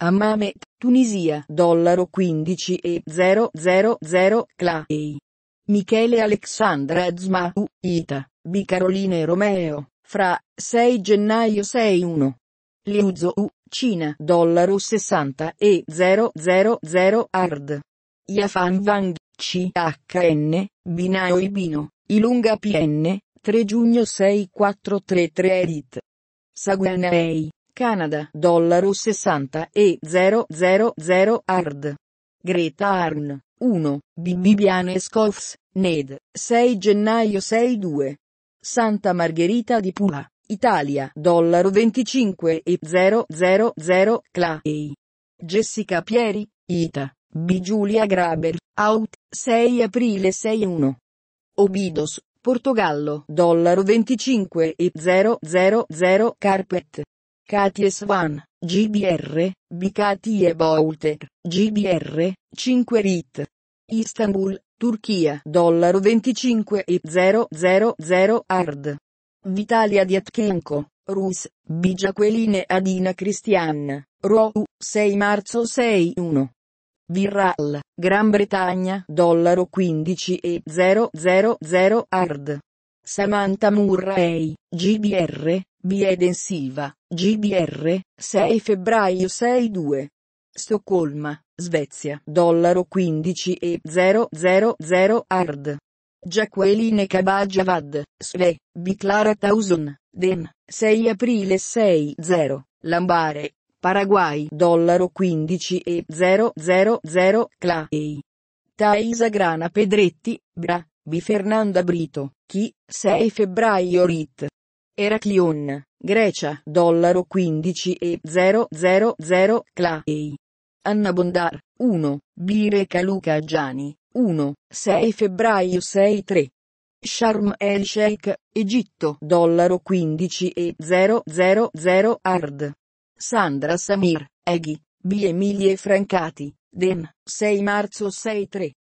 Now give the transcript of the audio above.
Amamet, Tunisia, dollaro 000, Clay. Michele Alexandra Zmau, Ita, B. Caroline Romeo, fra, 6 gennaio 61. Liuzhou, Cina, dollaro 60 e 000 ARD. Yafan Wang, CHN, Binao Ibino, Ilunga PN, 3 giugno 6433 Edit. Saguanei. Canada, dollaro 60 e 000 ARD. Greta Arn, 1, Bibiane Scofs, Ned, 6 gennaio 62. Santa Margherita di Pula, Italia, dollaro 25 e 000 CLAEI. Jessica Pieri, Ita, B. Giulia Graber, Out, 6 aprile 61. Obidos, Portogallo, dollaro 25 e 000 Carpet, Katie Swan, GBR, e Boulter, GBR, 5 RIT. Istanbul, Turchia, dollaro 25 e 000 ARD. Vitalia Diatchenko, Rus, Bigiaqueline Adina Christian, ROU, 6 marzo 61. Virral, Gran Bretagna, dollaro 15 e 000 ARD. Samantha Murray, GBR, Bieden Silva, GBR, 6 febbraio 62. Stoccolma, Svezia, dollaro 15 e 000 ARD. Jacqueline Kabajavad, Sve, Biclara Tausun, Den, 6 aprile 6 0, Lambare, Paraguay, dollaro 15 e 000 CLAEI. Taisa Grana Pedretti, Bra, B. Fernanda Brito, Chi, 6 febbraio Rit. Eraclion, Grecia, dollaro 15 e 000, Clay. Anna Bondar, 1, Bireca Luca Gianni, 1, 6 febbraio 6 3. Sharm el Sheikh, Egitto, dollaro 15 e 000 Ard. Sandra Samir, Eghi, B. Emilie Francati, Den, 6 marzo 6 3.